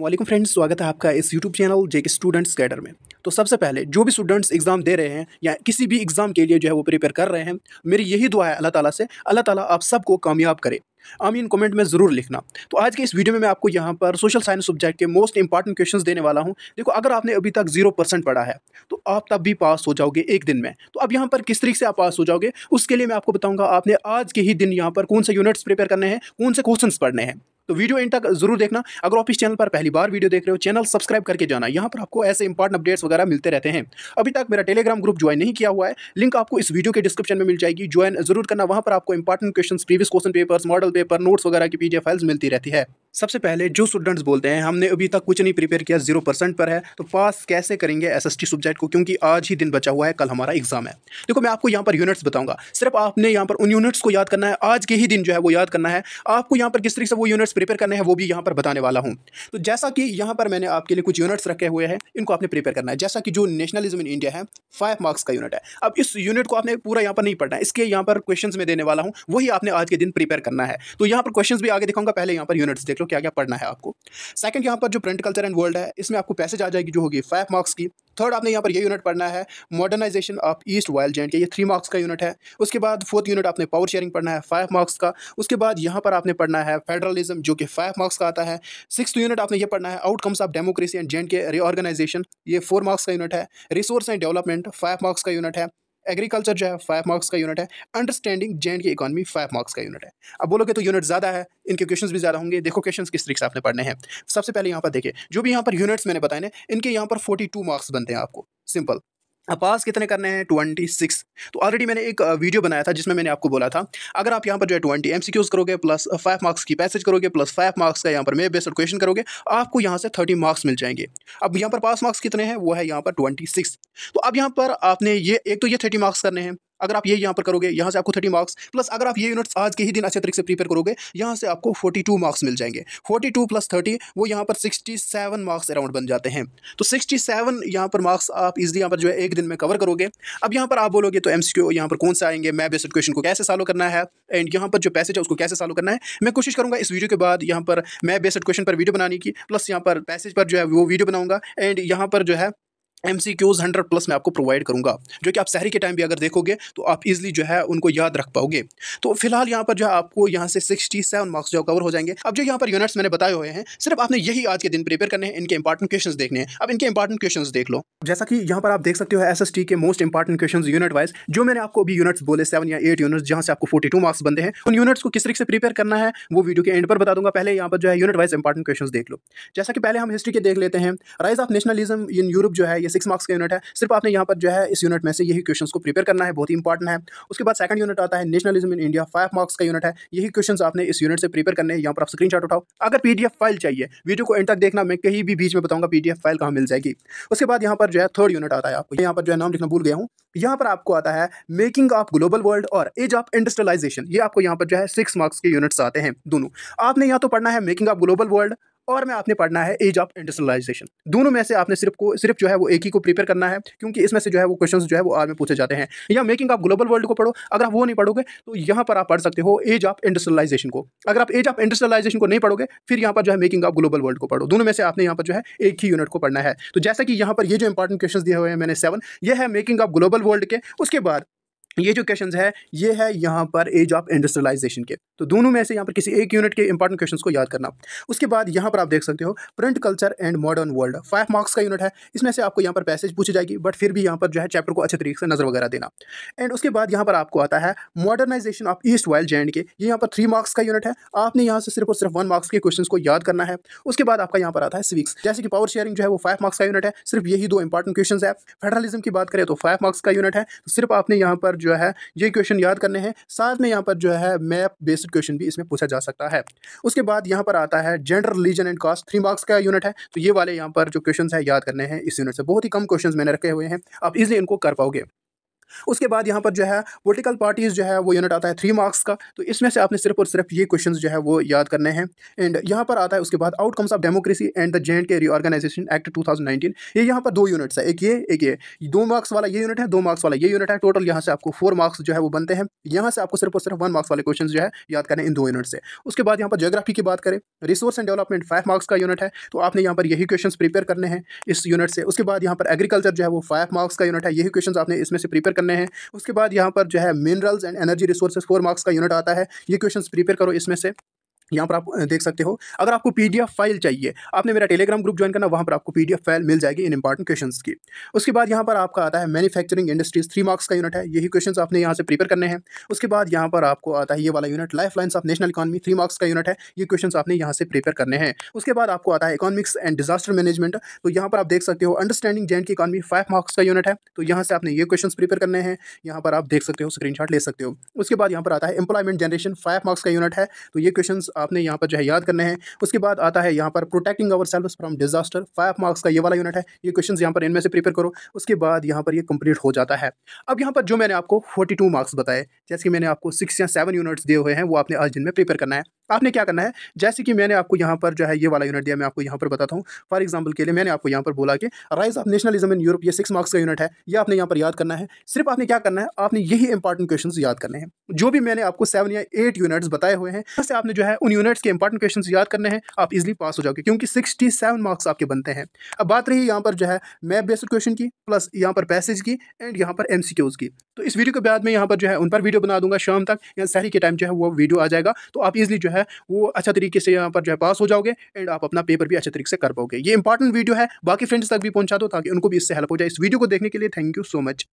वालेकुम फ्रेंड्स स्वागत है आपका इस YouTube channel JK students cadre में तो सबसे पहले जो भी स्टूडेंट्स एग्ज़ाम दे रहे हैं या किसी भी एग्ज़ाम के लिए जो है वो प्रिपेयर कर रहे हैं मेरी यही दुआ है अल्लाह ताला से अल्लाह ताला आप सबको कामयाब करे आमीन कमेंट में ज़रूर लिखना तो आज के इस वीडियो में मैं आपको यहाँ पर सोशल साइंस सब्जेक्ट के मोस्ट इंपॉर्टेंट क्वेश्चन देने वाला हूँ देखो अगर आपने अभी तक जीरो परसेंट पढ़ा है तो आप तब भी पास हो जाओगे एक दिन में तो अब यहाँ पर किस तरीके से आप पास हो जाओगे उसके लिए मैं आपको बताऊँगा आपने आज के ही दिन यहाँ पर कौन से यूनिट्स प्रिपेयर करने हैं कौन से क्वेश्चन पढ़ने हैं तो वीडियो इन तक जरूर देखना अगर आप इस चैनल पर पहली बार वीडियो देख रहे हो चैनल सब्सक्राइब करके जाना यहाँ पर आपको ऐसे इंपॉर्टेंट अपडेट्स वगैरह मिलते रहते हैं अभी तक मेरा टेलीग्राम ग्रुप ज्वाइन नहीं किया हुआ है लिंक आपको इस वीडियो के डिस्क्रिप्शन में मिल जाएगी ज्वाइन जरूर करना वहाँ पर आपको important question previous question papers model paper notes वगैरह की पीजे फाइल्स मिलती रहती है सबसे पहले जो स्टूडेंट्स बोलते हैं हमने अभी तक कुछ नहीं प्रिपेयर किया जीरो परसेंट पर है तो पास कैसे करेंगे एस एस टी सब्जेक्ट को क्योंकि आज ही दिन बचा हुआ है कल हमारा एग्जाम है देखो मैं आपको यहाँ पर यूनिट्स बताऊंगा सिर्फ आपने यहाँ पर उन यूनिट्स को याद करना है आज के ही दिन जो है वो याद करना है आपको यहाँ पर किस तरीके से वो यूनिट्स प्रिपेयर करने हैं वो भी यहाँ पर बताने वाला हूँ तो जैसा कि यहाँ पर मैंने आपके लिए कुछ यूनिट्स रखे हुए हैं इनको आपने प्रिपेयर करना है जैसा कि जो नेशनलिज्म इन इंडिया है फाइव मार्क्स का यूनिट है अब इस यूनिट को आपने पूरा यहाँ पर नहीं पढ़ना है इसके यहाँ पर क्वेश्चन में देने वाला हूँ वही आपने आज के दिन प्रिपेयर करना है तो यहाँ पर क्वेश्चन भी आगे दिखाऊंगा पहले यहाँ पर यूनिट्स देख लो जो क्या क्या पढ़ना है आपको सेकंड यहाँ पर जो प्रिंट कल्चर एंड वर्ल्ड है इसमें आपको पैसेज आ जाएगी जो होगी फाइव मार्क्स की थर्ड आपने यहाँ पर ये यूनिट पढ़ना है modernization of erstwhile J ये थ्री मार्क्स का यूनिट है उसके बाद फोर्थ यूनिट आपने पावर शेयरिंग पढ़ना है फाइव मार्क्स का उसके बाद यहाँ पर आपने पढ़ना है फेडरलिज्म जो कि फाइव मार्क्स का आता है सिक्स यूनिट आपने ये पढ़ना है outcomes of democracy and J K reorganization ये फोर मार्क्स का यूनिट है resource and development five marks का यूनिट है एग्रीकल्चर जो है फाइव मार्क्स का यूनिट है अंडरस्टैंडिंग जे की इकोनॉमी फाइव मार्क्स का यूनिट है अब बोलोगे तो यूनिट ज़्यादा है इनके क्वेश्चन भी ज़्यादा होंगे देखो क्वेश्चन किस तरीके से आपने पढ़ने हैं सबसे पहले यहाँ पर देखिए जो भी यहाँ पर यूनिट्स मैंने बताए ना इनके यहाँ पर फोर्टी मार्क्स बनते हैं आपको सिंपल पास कितने करने हैं ट्वेंटी सिक्स तो ऑलरेडी मैंने एक वीडियो बनाया था जिसमें मैंने आपको बोला था अगर आप यहाँ पर जो है ट्वेंटी एम करोगे प्लस फाइव मार्क्स की पैसेज करोगे प्लस फाइव मार्क्स का यहाँ पर मे बेस्ड क्वेश्चन करोगे आपको यहाँ से थर्टी मार्क्स मिल जाएंगे अब यहाँ पर पास मार्क्स कितने हैं वो है यहाँ पर ट्वेंटी सिक्स तो अब यहाँ पर आपने ये एक तो ये थर्टी मार्क्स करने हैं अगर आप ये यहाँ पर करोगे यहाँ से आपको थर्टी मार्क्स प्लस अगर आप ये यूनिट्स आज के ही दिन अच्छे तरीके से प्रिपेयर करोगे यहाँ से आपको फोर्टी टू मार्क्स मिल जाएंगे फोर्टी टू प्लस थर्टी वो यहाँ पर सिक्सटी सेवन मार्क्स अराउंड बन जाते हैं तो सिक्सटी सेवन यहाँ पर मार्क्स आप इजली यहाँ पर जो है एक दिन में कवर करोगे अब यहाँ पर आप बोलोगे तो एम सी क्यू यहाँ पर कौन सा आएंगे मैं बेस्ट क्वेश्चन को कैसे सॉल्व करना है एंड यहाँ पर जो पैसेज है उसको कैसे सॉल्व करना है मैं कोशिश करूँगा इस वीडियो के बाद यहाँ पर मैं बेस्ट क्वेश्चन पर वीडियो बनाने की प्लस यहाँ पर पैसेज पर जो है वो वीडियो बनाऊँगा एंड यहाँ पर जो है M C Qs hundred plus मैं आपको प्रोवाइड करूँगा जो कि आप शहरी के टाइम भी अगर देखोगे तो आप इजिली जो है उनको याद रख पाओगे तो फिलहाल यहाँ पर जो है आपको यहाँ से सिक्सटी सेवन मार्क्स जो कवर हो जाएंगे अब जो यहाँ पर यूनिट्स मैंने बताए हुए हैं सिर्फ आपने यही आज के दिन प्रिपेयर करने हैं इनके इंपॉर्टेंट क्वेश्चन देखने हैं अब इनके इंपॉर्टेंट क्वेश्चन देख लो जैसा कि यहाँ पर आप देख सकते हो एस एस टी के most important question unit wise जो मैंने आपको अभी यूनिट्स बोले सेवन या एट यूनिट्स जहाँ से आपको फोर्टी टू मार्क्स बंद हैं उन यूनिट्स को किस तरीके से प्रिपेयर करना है वो वीडियो के एंड पर बता दूंगा पहले यहाँ पर जो है यूनिट वाइज इंपॉर्टेंट क्वेश्चन देख लो जैसा कि पहले हम हिस्ट्री के देख लेते हैं rise of nationalism in Europe जो है सिक्स मार्क्स का यूनिट है सिर्फ आपने यहाँ पर जो है इस यूनिट में से यही क्वेश्चन को प्रिपेयर करना है बहुत ही इंपॉर्टेंट है उसके बाद सेकंड यूनिट आता है nationalism in India five marks का यूनिट है यही क्वेश्चन आपने इस यूनिट से प्रिपेयर करने यहाँ पर आप स्क्रीन उठाओ अगर पीडीएफ फाइल चाहिए वीडियो को इन तक देखना मैं कहीं भी बीच में बताऊँगा पीडीएफ फाइल कहाँ मिल जाएगी उसके बाद यहाँ पर जो है थर्ड यूनिट आता है आपको यहाँ पर जो है नाम लिखना भूल गया हूँ यहाँ पर आपको आता है मेकिंग ऑफ ग्लोबल वर्ल्ड और एज ऑफ इंडस्ट्रियलाइजेशन ये आपको यहाँ पर जो है सिक्स मार्क्स के यूनिट्स आते हैं दोनों आपने यहाँ तो पढ़ना है मेकिंग ऑफ ग्लोबल वर्ल्ड और मैं आपने पढ़ना है एज ऑफ इंडस्ट्रियलाइजेशन दोनों में से आपने सिर्फ को सिर्फ जो है वो एक ही को प्रिपेयर करना है क्योंकि इसमें से जो है वो क्वेश्चन जो है वो आज में पूछे जाते हैं या मेकिंग ऑफ ग्लोबल वर्ल्ड को पढ़ो अगर आप वो नहीं पढ़ोगे तो यहाँ पर आप पढ़ सकते हो एज ऑफ इंडस्ट्रियलाइजेशन को अगर आप एज ऑफ इंडस्ट्रियलाइजेशन को नहीं पढ़ोगे फिर यहाँ पर जो है मेकिंग ऑफ ग्लोबल वर्ल्ड को पढ़ो दोनों में से आपने यहाँ पर जो है एक ही यूनिट को पढ़ना है तो जैसा कि यहाँ पर ये जो इंपॉर्टेंट क्वेश्चन दिए हुए हैं मैंने सेवन ये है मेकिंग ऑफ ग्लोबल वर्ल्ड के उसके बाद ये जो क्वेश्चन है ये है यहाँ पर एज ऑफ इंडस्ट्रियलाइजेशन के तो दोनों में से यहाँ पर किसी एक यूनिट के इंपॉर्टेंट क्वेश्चन को याद करना उसके बाद यहाँ पर आप देख सकते हो print culture and modern world five marks का यूनिट है इसमें से आपको यहाँ पर पैसेज पूछी जाएगी बट फिर भी यहाँ पर जो है चैप्टर को अच्छे तरीके से नजर वगैरह देना एंड उसके बाद यहाँ पर आपको आता है modernization of erstwhile J K ये यहाँ पर थ्री मार्क्स का यूनिट है आपने यहाँ से सिर्फ और सिर्फ वन मार्क्स के क्वेश्चन को याद करना है उसके बाद आपका यहाँ पर आता है सिविक्स जैसे कि पावर शेयरिंग जो है वो फाइव मार्क्स का यूनिट है सिर्फ यही दो इंपॉर्टेंट क्वेश्चन है फेडरलिज्म की बात करें तो फाइव मार्क्स का यूनिट है तो सिर्फ आपने यहाँ पर जो है ये क्वेश्चन याद करने हैं साथ में यहाँ पर जो है मैप बेस्ड क्वेश्चन भी इसमें पूछा जा सकता है उसके बाद यहाँ पर आता है gender religion and caste three marks का यूनिट है तो ये वाले यहाँ पर जो क्वेश्चन है याद करने हैं इस यूनिट से बहुत ही कम क्वेश्चन मैंने रखे हुए हैं आप इजिली इनको कर पाओगे उसके बाद यहाँ पर जो है पोलिटिकल पार्टीज़ जो है वो यूनिट आता है थ्री मार्क्स का तो इसमें से आपने सिर्फ और सिर्फ ये क्वेश्चन जो है वो याद करने हैं एंड यहाँ पर आता है उसके बाद outcomes of democracy and the J and K reorganization act two ये यहाँ पर दो यूनिट्स है एक ये एक ये दो मार्क्स वाला ये यूनिट है दो मार्क्स वाला ये यूनिट है टोटल यहाँ से आपको फोर मार्क्स जो है वो बनते हैं यहाँ से आपको सिर्फ और सिर्फ वन मार्क्स वाले क्वेश्चन जो है याद करने इन दो यूनिट से उसके बाद यहाँ पर जोग्राफी की बात करें resource and development five marks का यूनिट है तो आपने यहाँ पर यही क्वेश्चन प्रिपेयर करने हैं इस यूनिट से उसके बाद यहाँ पर एग्रीकल्चर जो है वो फाइव मार्क्स का यूनिट है यही क्वेश्चन आपने इसमें से प्रिपेयर करने हैं उसके बाद यहाँ पर जो है minerals and energy resources four marks का यूनिट आता है ये क्वेश्चन प्रीपेयर करो इसमें से यहाँ पर आप देख सकते हो अगर आपको पीडीएफ फाइल चाहिए आपने मेरा टेलीग्राम ग्रुप ज्वाइन करना वहाँ पर आपको पीडीएफ फाइल मिल जाएगी इन इंपॉर्टेंट क्वेश्चन की उसके बाद यहाँ पर आपका आता है मैन्युफैक्चरिंग इंडस्ट्रीज थ्री मार्क्स का यूनिट है यही क्वेश्चन आपने यहाँ से प्रिपेयर करने हैं उसके बाद यहाँ पर आपको आता है ये वाला unit lifelines of national economy three marks का यूनिट है ये क्वेश्चन आपने यहाँ से प्रीपेयर करने हैं उसके बाद आपको आता है इकोनॉमिक्स एंड डिजास्टर मैनेजमेंट तो यहाँ पर आप देख सकते हो अंडरस्टैंडिंग जैन की इकॉमी फाइव मार्क्स का यूनिट है तो यहाँ से आपने ये क्वेश्चन प्रिपेयर करने हैं यहाँ पर आप देख सकते हो स्क्रीन ले सकते हो उसके बाद यहाँ पर आता है एम्प्लॉयमेंट जनरेशन फाइव मार्क्स का यूनिट है तो ये क्वेश्चन आपने यहाँ पर जो है याद करने हैं उसके बाद आता है यहाँ पर protecting our self from disaster five marks का ये वाला यूनिट है ये क्वेश्चन यहाँ पर इनमें से प्रिपेयर करो उसके बाद यहाँ पर ये कंप्लीट हो जाता है अब यहाँ पर जो मैंने आपको फोर्टी टू मार्क्स बताए जैसे कि मैंने आपको सिक्स या सेवन यूनिट्स दिए हुए हैं वो आपने आज दिन में प्रिपेयर करना है आपने क्या करना है जैसे कि मैंने आपको यहाँ पर जो है ये वाला यूनिट दिया मैं आपको यहाँ पर बताता हूँ फॉर एग्जाम्पल के लिए मैंने आपको यहाँ पर बोला कि rise of nationalism in Europe ये सिक्स मार्क्स का यूनिट है ये आपने यहाँ पर याद करना है सिर्फ आपने क्या करना है आपने यही इंपॉर्टेंट क्वेश्चन याद करने हैं जो भी मैंने आपको सेवन या एट यूनिट्स बताए हुए हैं उससे आपने जो है उन यूनिट्स के इंपॉर्टेंट क्वेश्चन याद करने हैं आप इजिली पास हो जाओगे क्योंकि सिक्सटी सेवन मार्क्स आपके बनते हैं अब बात रही यहाँ पर जो है मैप बेस्ड क्वेश्चन की प्लस यहाँ पर पैसेज की एंड यहाँ पर एम की तो इस वीडियो के बाद में यहाँ पर जो है उन पर वीडियो बना दूंगा शाम तक या शहरी के टाइम जो है वो वीडियो आ जाएगा तो आप इजिली जो है वो अच्छा तरीके से यहाँ पर जो है पास हो जाओगे एंड आप अपना पेपर भी अच्छे तरीके से कर पाओगे ये इंपॉर्टेंट वीडियो है बाकी फ्रेंड्स तक भी पहुँचा दो ताकि उनको भी इससे हेल्प हो जाए इस वीडियो को देखने के लिए थैंक यू सो मच